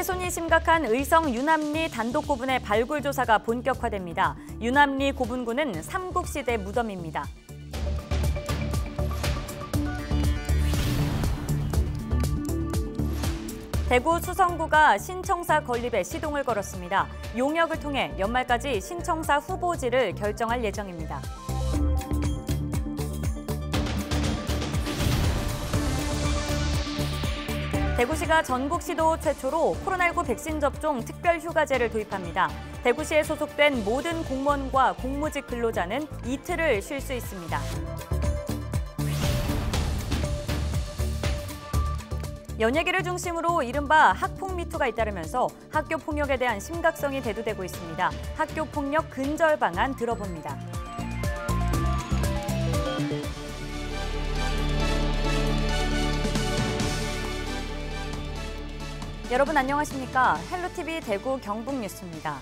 훼손이 심각한 의성 유남리 단독 고분의 발굴 조사가 본격화됩니다. 유남리 고분군은 삼국시대 무덤입니다. 대구 수성구가 신청사 건립에 시동을 걸었습니다. 용역을 통해 연말까지 신청사 후보지를 결정할 예정입니다. 대구시가 전국시도 최초로 코로나19 백신 접종 특별 휴가제를 도입합니다. 대구시에 소속된 모든 공무원과 공무직 근로자는 이틀을 쉴 수 있습니다. 연예계를 중심으로 이른바 학폭 미투가 잇따르면서 학교 폭력에 대한 심각성이 대두되고 있습니다. 학교 폭력 근절 방안 들어봅니다. 여러분 안녕하십니까? 헬로티비 대구 경북뉴스입니다.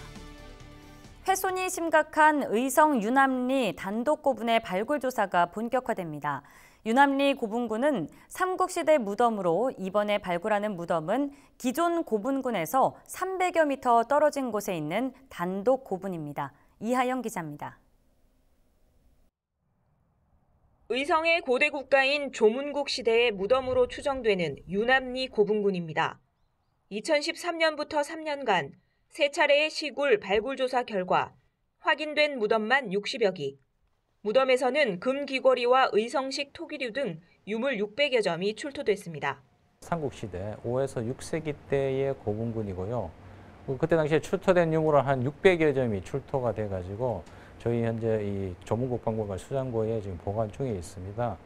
훼손이 심각한 의성 유남리 단독 고분의 발굴 조사가 본격화됩니다. 유남리 고분군은 삼국시대 무덤으로 이번에 발굴하는 무덤은 기존 고분군에서 300여 미터 떨어진 곳에 있는 단독 고분입니다. 이하영 기자입니다. 의성의 고대 국가인 조문국 시대의 무덤으로 추정되는 유남리 고분군입니다. 2013년부터 3년간 세 차례의 시골 발굴 조사 결과 확인된 무덤만 60여 기, 무덤에서는 금 귀걸이와 의성식 토기류 등 유물 600여 점이 출토됐습니다. 삼국시대 5에서 6세기 때의 고분군이고요. 그 그때 당시에 출토된 유물은 한 600여 점이 출토가 돼가지고 저희 현재 이 조문국박물관 수장고에 지금 보관 중에 있습니다.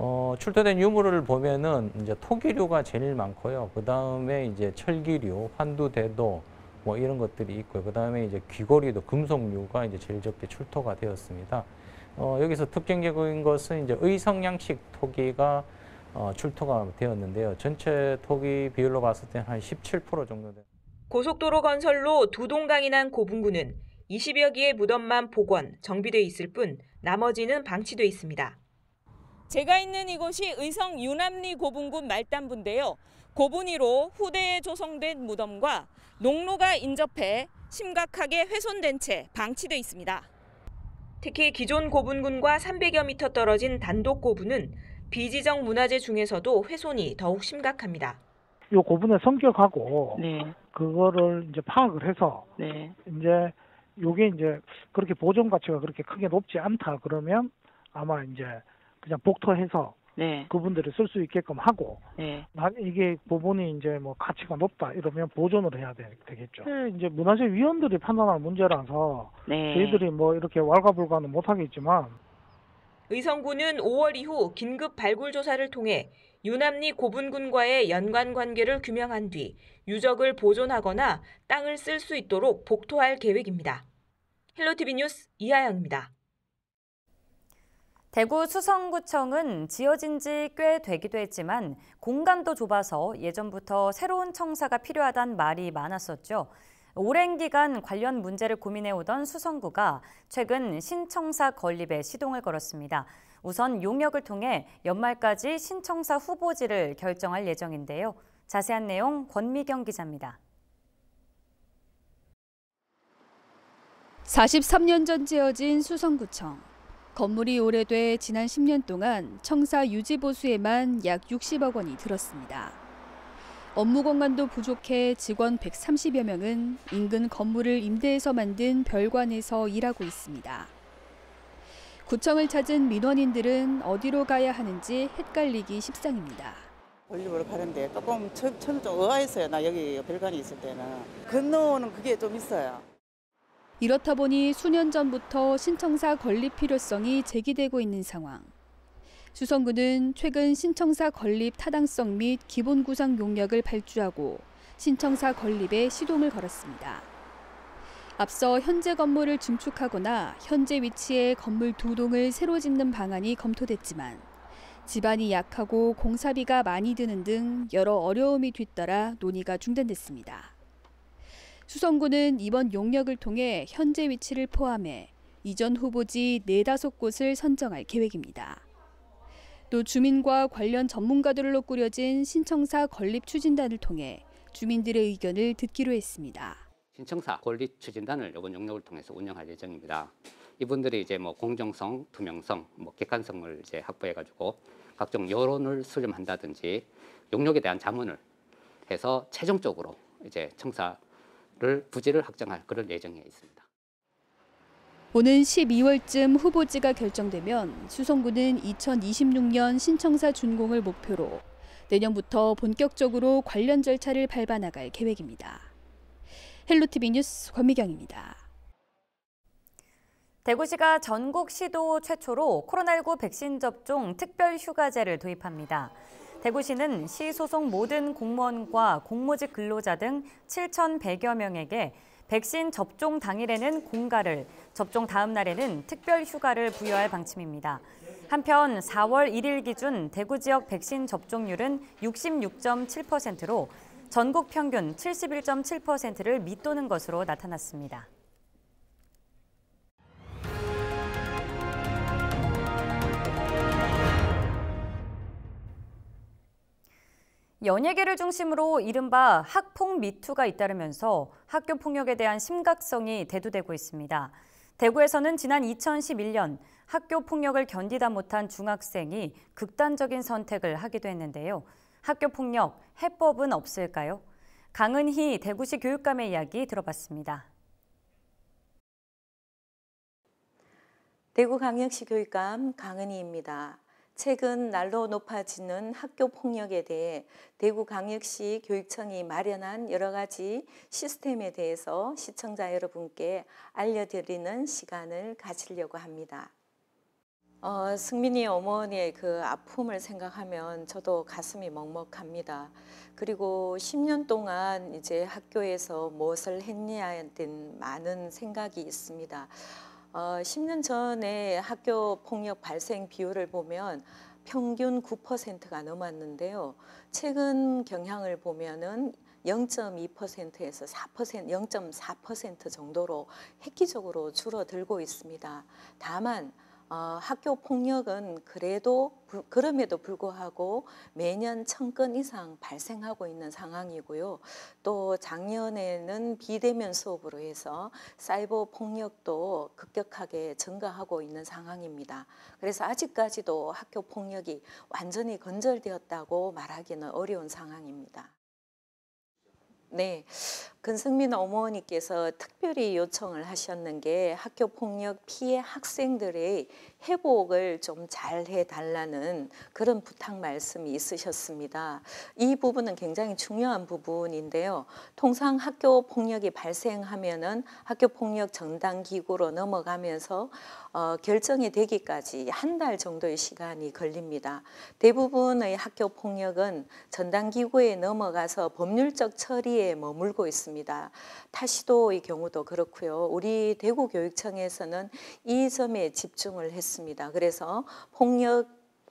어, 출토된 유물을 보면은 이제 토기류가 제일 많고요. 그 다음에 이제 철기류, 환두대도 뭐 이런 것들이 있고요. 그 다음에 이제 귀걸이도 금속류가 이제 제일 적게 출토가 되었습니다. 어, 여기서 특징적인 것은 이제 의성양식 토기가 어, 출토가 되었는데요. 전체 토기 비율로 봤을 때한17% 정도 됩니다. 고속도로 건설로 두 동강이 난 고분구는 20여 개의 무덤만 복원, 정비돼 있을 뿐 나머지는 방치돼 있습니다. 제가 있는 이곳이 의성 유남리 고분군 말단부인데요. 고분이로 후대에 조성된 무덤과 농로가 인접해 심각하게 훼손된 채 방치돼 있습니다. 특히 기존 고분군과 300여 미터 떨어진 단독 고분은 비지정 문화재 중에서도 훼손이 더욱 심각합니다. 이 고분의 성격하고 네. 그거를 이제 파악을 해서 네. 이제 요게 이제 그렇게 보존 가치가 그렇게 크게 높지 않다 그러면 아마 이제 그냥 복토해서 네. 그분들이 쓸수 있게끔 하고 네. 이게 부분이 이제 뭐 가치가 높다 이러면 보존을 해야 되, 겠죠 음. 이제 문화재위원들이 판단할 문제라서 네. 저희들이 뭐 이렇게 왈가불가는 못하겠지만 의성군은 5월 이후 긴급 발굴 조사를 통해 유남리 고분군과의 연관 관계를 규명한 뒤 유적을 보존하거나 땅을 쓸 수 있도록 복토할 계획입니다. 헬로티비 뉴스 이하영입니다. 대구 수성구청은 지어진 지 꽤 되기도 했지만 공간도 좁아서 예전부터 새로운 청사가 필요하단 말이 많았었죠. 오랜 기간 관련 문제를 고민해오던 수성구가 최근 신청사 건립에 시동을 걸었습니다. 우선 용역을 통해 연말까지 신청사 후보지를 결정할 예정인데요. 자세한 내용 권미경 기자입니다. 43년 전 지어진 수성구청. 건물이 오래돼 지난 10년 동안 청사 유지 보수에만 약 60억 원이 들었습니다. 업무 공간도 부족해 직원 130여 명은 인근 건물을 임대해서 만든 별관에서 일하고 있습니다. 구청을 찾은 민원인들은 어디로 가야 하는지 헷갈리기 십상입니다. 올리브로 가는데 조금 처음 좀 의아했어요. 나 여기 별관이 있을 때는. 건너오는 그게 좀 있어요. 이렇다 보니 수년 전부터 신청사 건립 필요성이 제기되고 있는 상황. 수성구는 최근 신청사 건립 타당성 및 기본 구상 용역을 발주하고 신청사 건립에 시동을 걸었습니다. 앞서 현재 건물을 증축하거나 현재 위치의 건물 두 동을 새로 짓는 방안이 검토됐지만 집안이 약하고 공사비가 많이 드는 등 여러 어려움이 뒤따라 논의가 중단됐습니다. 수성구는 이번 용역을 통해 현재 위치를 포함해 이전 후보지 네다섯 곳을 선정할 계획입니다. 또 주민과 관련 전문가들로 꾸려진 신청사 건립 추진단을 통해 주민들의 의견을 듣기로 했습니다. 신청사 건립 추진단을 이번 용역을 통해서 운영할 예정입니다. 이분들이 이제 뭐 공정성, 투명성, 뭐 객관성을 이제 확보해 가지고 각종 여론을 수렴한다든지 용역에 대한 자문을 해서 최종적으로 이제 청사 를 부지를 확정할 그런 예정에 있습니다. 오는 12월쯤 후보지가 결정되면 수성구는 2026년 신청사 준공을 목표로 내년부터 본격적으로 관련 절차를 밟아 나갈 계획입니다. 헬로티비 뉴스 권미경입니다. 대구시가 전국 시도 최초로 코로나19 백신 접종 특별 휴가제를 도입합니다. 대구시는 시 소속 모든 공무원과 공무직 근로자 등 7,100여 명에게 백신 접종 당일에는 공가를, 접종 다음 날에는 특별 휴가를 부여할 방침입니다. 한편 4월 1일 기준 대구 지역 백신 접종률은 66.7%로 전국 평균 71.7%를 밑도는 것으로 나타났습니다. 연예계를 중심으로 이른바 학폭 미투가 잇따르면서 학교 폭력에 대한 심각성이 대두되고 있습니다. 대구에서는 지난 2011년 학교 폭력을 견디다 못한 중학생이 극단적인 선택을 하기도 했는데요. 학교 폭력 해법은 없을까요? 강은희 대구시 교육감의 이야기 들어봤습니다. 대구 강력시 교육감 강은희입니다. 최근 날로 높아지는 학교 폭력에 대해 대구광역시 교육청이 마련한 여러 가지 시스템에 대해서 시청자 여러분께 알려드리는 시간을 가지려고 합니다. 어, 승민이 어머니의 그 아픔을 생각하면 저도 가슴이 먹먹합니다. 그리고 10년 동안 이제 학교에서 무엇을 했냐에 대한 많은 생각이 있습니다. 어, 10년 전에 학교 폭력 발생 비율을 보면 평균 9%가 넘었는데요. 최근 경향을 보면은 0.2%에서 4%, 0.4% 정도로 획기적으로 줄어들고 있습니다. 다만 어, 학교 폭력은 그래도 부, 그럼에도 불구하고 매년 천 건 이상 발생하고 있는 상황이고요. 또 작년에는 비대면 수업으로 해서 사이버 폭력도 급격하게 증가하고 있는 상황입니다. 그래서 아직까지도 학교 폭력이 완전히 건절되었다고 말하기는 어려운 상황입니다. 네, 근승민 어머니께서 특별히 요청을 하셨는 게 학교 폭력 피해 학생들의 회복을 좀 잘 해달라는 그런 부탁 말씀이 있으셨습니다. 이 부분은 굉장히 중요한 부분인데요. 통상 학교 폭력이 발생하면은 학교 폭력 전당 기구로 넘어가면서 어, 결정이 되기까지 한 달 정도의 시간이 걸립니다. 대부분의 학교 폭력은 전당 기구에 넘어가서 법률적 처리에 머물고 있습니다. 있습니다. 타시도의 경우도 그렇고요. 우리 대구교육청에서는 이 점에 집중을 했습니다. 그래서 폭력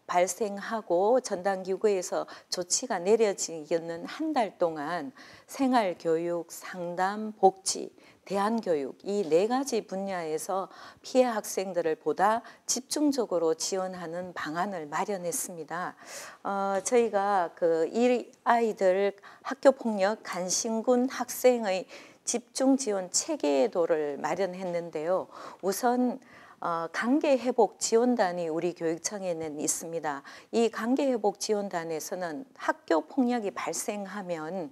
발생하고 전담기구에서 조치가 내려지는 한 달 동안 생활교육, 상담, 복지 대안교육 이 네 가지 분야에서 피해 학생들을 보다 집중적으로 지원하는 방안을 마련했습니다. 어, 저희가 그 이 아이들 학교 폭력 간신군 학생의 집중 지원 체계도를 마련했는데요. 우선 어, 관계회복 지원단이 우리 교육청에는 있습니다. 이 관계회복 지원단에서는 학교 폭력이 발생하면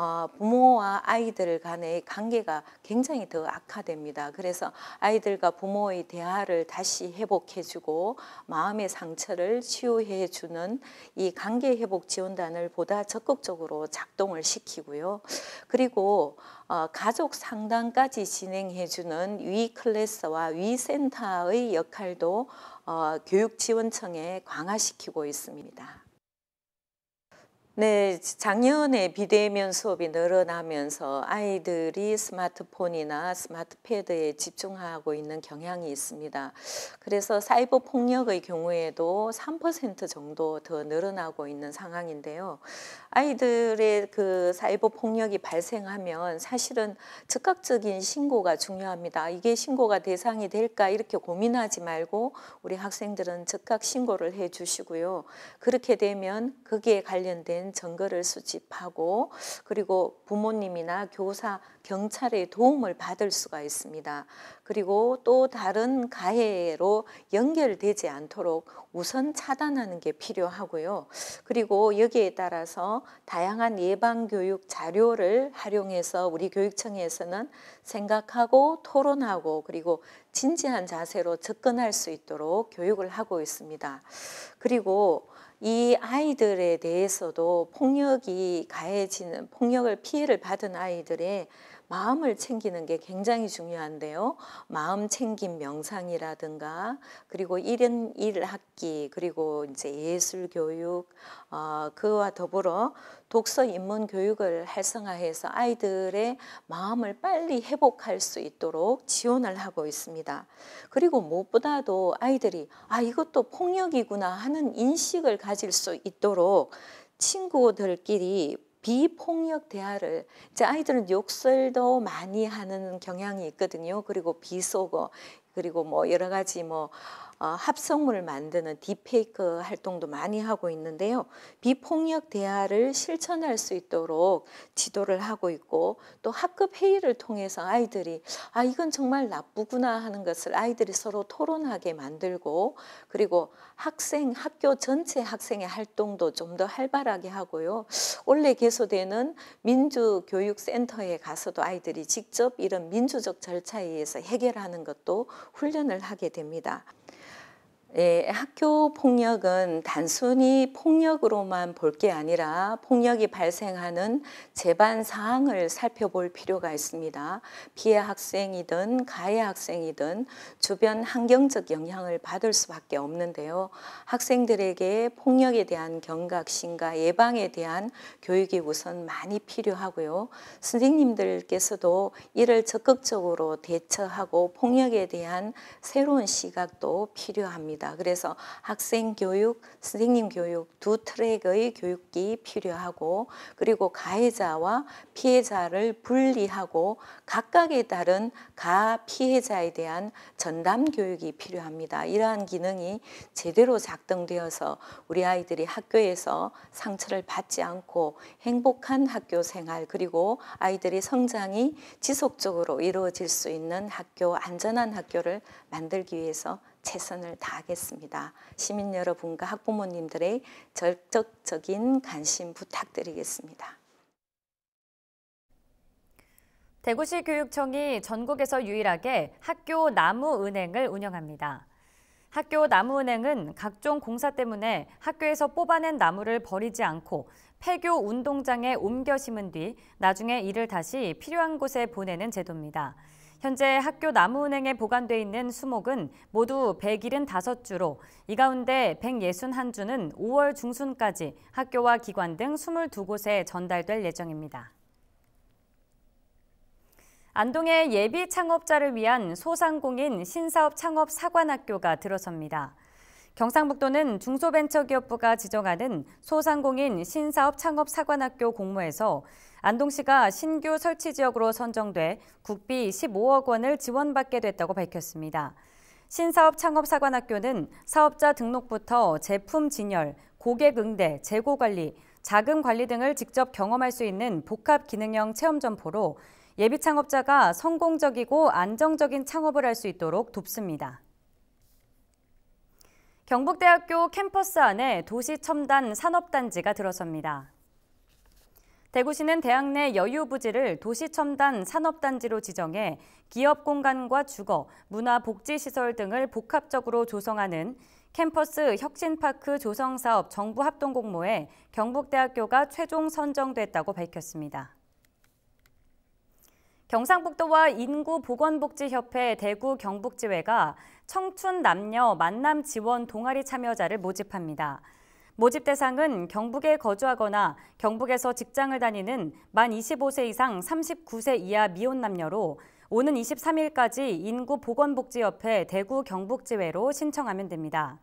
어, 부모와 아이들 간의 관계가 굉장히 더 악화됩니다. 그래서 아이들과 부모의 대화를 다시 회복해주고 마음의 상처를 치유해주는 이 관계 회복 지원단을 보다 적극적으로 작동을 시키고요. 그리고 어, 가족 상담까지 진행해주는 위 클래스와 위 센터의 역할도 어, 교육지원청에 강화시키고 있습니다. 네, 작년에 비대면 수업이 늘어나면서 아이들이 스마트폰이나 스마트패드에 집중하고 있는 경향이 있습니다. 그래서 사이버 폭력의 경우에도 3% 정도 더 늘어나고 있는 상황인데요. 아이들의 그 사이버 폭력이 발생하면 사실은 즉각적인 신고가 중요합니다. 이게 신고가 대상이 될까 이렇게 고민하지 말고 우리 학생들은 즉각 신고를 해 주시고요. 그렇게 되면 거기에 관련된 관 정거를 수집하고 그리고 부모님이나 교사, 경찰의 도움을 받을 수가 있습니다. 그리고 또 다른 가해로 연결되지 않도록 우선 차단하는 게 필요하고요. 그리고 여기에 따라서 다양한 예방교육 자료를 활용해서 우리 교육청에서는 생각하고 토론하고 그리고 진지한 자세로 접근할 수 있도록 교육을 하고 있습니다. 그리고 이 아이들에 대해서도 폭력이 가해지는 폭력을 피해를 받은 아이들의 마음을 챙기는 게 굉장히 중요한데요. 마음 챙김 명상이라든가 그리고 일은 일학기 그리고 이제 예술 교육 어, 그와 더불어 독서 인문 교육을 활성화해서 아이들의 마음을 빨리 회복할 수 있도록 지원을 하고 있습니다. 그리고 무엇보다도 아이들이 아 이것도 폭력이구나 하는 인식을 가질 수 있도록 친구들끼리 비폭력 대화를 이제 아이들은 욕설도 많이 하는 경향이 있거든요. 그리고 비속어 그리고 뭐 여러 가지 뭐 어, 합성물을 만드는 딥페이크 활동도 많이 하고 있는데요. 비폭력 대화를 실천할 수 있도록 지도를 하고 있고 또 학급 회의를 통해서 아이들이 아 이건 정말 나쁘구나 하는 것을 아이들이 서로 토론하게 만들고 그리고 학생, 학교 전체 학생의 활동도 좀 더 활발하게 하고요. 원래 개소되는 민주교육센터에 가서도 아이들이 직접 이런 민주적 절차에 의해서 해결하는 것도 훈련을 하게 됩니다. 예, 학교 폭력은 단순히 폭력으로만 볼 게 아니라 폭력이 발생하는 재반 사항을 살펴볼 필요가 있습니다. 피해 학생이든 가해 학생이든 주변 환경적 영향을 받을 수밖에 없는데요. 학생들에게 폭력에 대한 경각심과 예방에 대한 교육이 우선 많이 필요하고요. 선생님들께서도 이를 적극적으로 대처하고 폭력에 대한 새로운 시각도 필요합니다. 있습니다. 그래서 학생 교육, 선생님 교육 두 트랙의 교육이 필요하고 그리고 가해자와 피해자를 분리하고 각각의다른가 피해자에 대한 전담 교육이 필요합니다. 이러한 기능이 제대로 작동되어서 우리 아이들이 학교에서 상처를 받지 않고 행복한 학교 생활 그리고 아이들의 성장이 지속적으로 이루어질 수 있는 학교 안전한 학교를 만들기 위해서 최선을 다하겠습니다. 시민 여러분과 학부모님들의 적극적인 관심 부탁드리겠습니다. 대구시 교육청이 전국에서 유일하게 학교 나무은행을 운영합니다. 학교 나무은행은 각종 공사 때문에 학교에서 뽑아낸 나무를 버리지 않고 폐교 운동장에 옮겨 심은 뒤 나중에 이를 다시 필요한 곳에 보내는 제도입니다. 현재 학교 나무은행에 보관돼 있는 수목은 모두 175주로 이 가운데 161주는 5월 중순까지 학교와 기관 등 22곳에 전달될 예정입니다. 안동의 예비 창업자를 위한 소상공인 신사업 창업 사관학교가 들어섭니다. 경상북도는 중소벤처기업부가 지정하는 소상공인 신사업 창업 사관학교 공모에서 안동시가 신규 설치 지역으로 선정돼 국비 15억 원을 지원받게 됐다고 밝혔습니다. 신사업 창업사관학교는 사업자 등록부터 제품 진열, 고객 응대, 재고 관리, 자금 관리 등을 직접 경험할 수 있는 복합 기능형 체험 점포로 예비 창업자가 성공적이고 안정적인 창업을 할 수 있도록 돕습니다. 경북대학교 캠퍼스 안에 도시 첨단 산업단지가 들어섭니다. 대구시는 대학 내 여유 부지를 도시 첨단 산업단지로 지정해 기업 공간과 주거, 문화 복지 시설 등을 복합적으로 조성하는 캠퍼스 혁신파크 조성 사업 정부 합동 공모에 경북대학교가 최종 선정됐다고 밝혔습니다. 경상북도와 인구보건복지협회 대구 경북지회가 청춘 남녀 만남 지원 동아리 참여자를 모집합니다. 모집 대상은 경북에 거주하거나 경북에서 직장을 다니는 만 25세 이상 39세 이하 미혼 남녀로 오는 23일까지 인구보건복지협회 대구 경북지회로 신청하면 됩니다.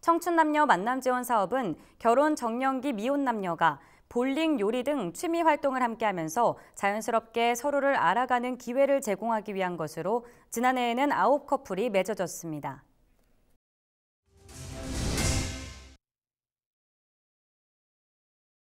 청춘남녀 만남지원 사업은 결혼 정년기 미혼 남녀가 볼링, 요리 등 취미 활동을 함께하면서 자연스럽게 서로를 알아가는 기회를 제공하기 위한 것으로 지난해에는 9 커플이 맺어졌습니다.